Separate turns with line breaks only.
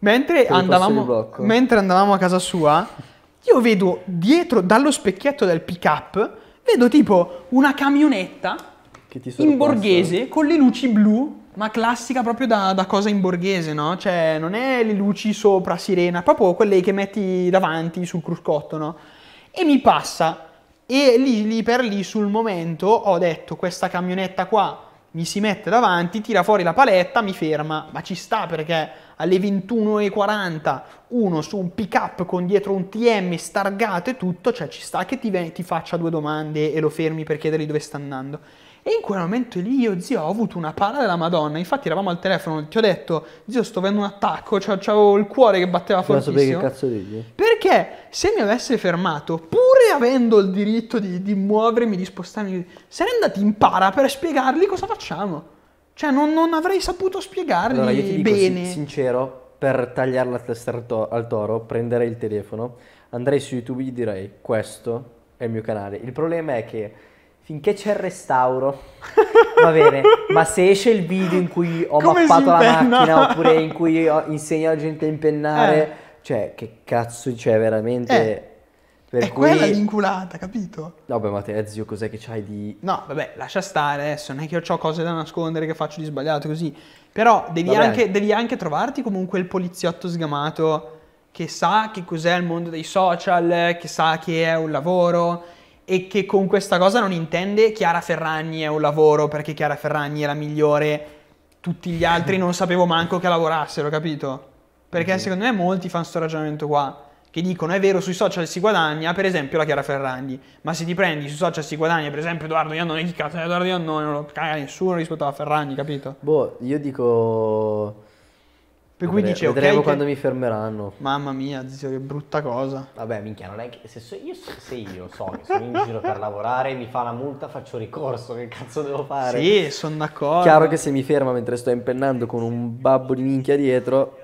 Mentre andavamo, mentre andavamo, a casa sua, io vedo dietro, dallo specchietto del pick-up, vedo tipo una camionetta
in borghese
con le luci blu, ma classica proprio da, da, cosa in borghese, no? Cioè, non è le luci sopra, sirena, proprio quelle che metti davanti sul cruscotto, no? E mi passa. E lì, lì per lì, sul momento, ho detto, questa camionetta qua mi si mette davanti, tira fuori la paletta, mi ferma. Ma ci sta perché alle 21.40 uno su un pick up con dietro un TM stargato e tutto, cioè ci sta che ti, ti faccia due domande e lo fermi per chiedergli dove sta andando. E in quel momento lì io, zio, ho avuto una palla della Madonna. Infatti eravamo al telefono, ti ho detto, zio, sto avendo un attacco, cioè, avevo il cuore che batteva fortissimo. Perché se mi avesse fermato, pure avendo il diritto di, di muovermi, di spostarmi, sarei andato in para per spiegargli cosa facciamo. Cioè, non, non avrei saputo spiegargli allora, io ti dico, bene. Sin-
sincero, per tagliare la testa al toro, prenderei il telefono, andrei su YouTube e gli direi questo è il mio canale. Il problema è che finché c'è il restauro, va bene, ma se esce il video in cui ho Come mappato la macchina oppure in cui insegno la
gente a impennare,
eh. cioè che cazzo, cioè veramente... Eh per è cui... quella
l'inculata, capito?
No, beh, ma te, zio, cos'è che c'hai di...
No, vabbè, lascia stare adesso, non è che ho cose da nascondere che faccio di sbagliato così. Però devi anche, devi anche, trovarti comunque il poliziotto sgamato che sa che cos'è il mondo dei social, che sa che è un lavoro e che con questa cosa non intende Chiara Ferragni è un lavoro perché Chiara Ferragni è la migliore, tutti gli altri non sapevo manco che lavorassero, capito? Perché mm. secondo me molti fanno questo ragionamento qua che dicono è vero sui social si guadagna, per esempio la Chiara Ferragni, ma se ti prendi sui social si guadagna, per esempio Edoardo Iannone, chi cazzo è Edoardo Iannone, non lo caga nessuno rispetto alla Ferragni, capito?
Boh, io dico... Per cui Vedre, dice, vedremo okay, quando che... mi fermeranno. Mamma mia, zio, che brutta cosa. Vabbè, minchia, non è che se, so, io, se io so che sono in giro per lavorare, mi fa la multa, faccio ricorso, che cazzo devo fare? Sì, sono d'accordo. Chiaro che se mi ferma mentre sto impennando con un babbo di minchia dietro,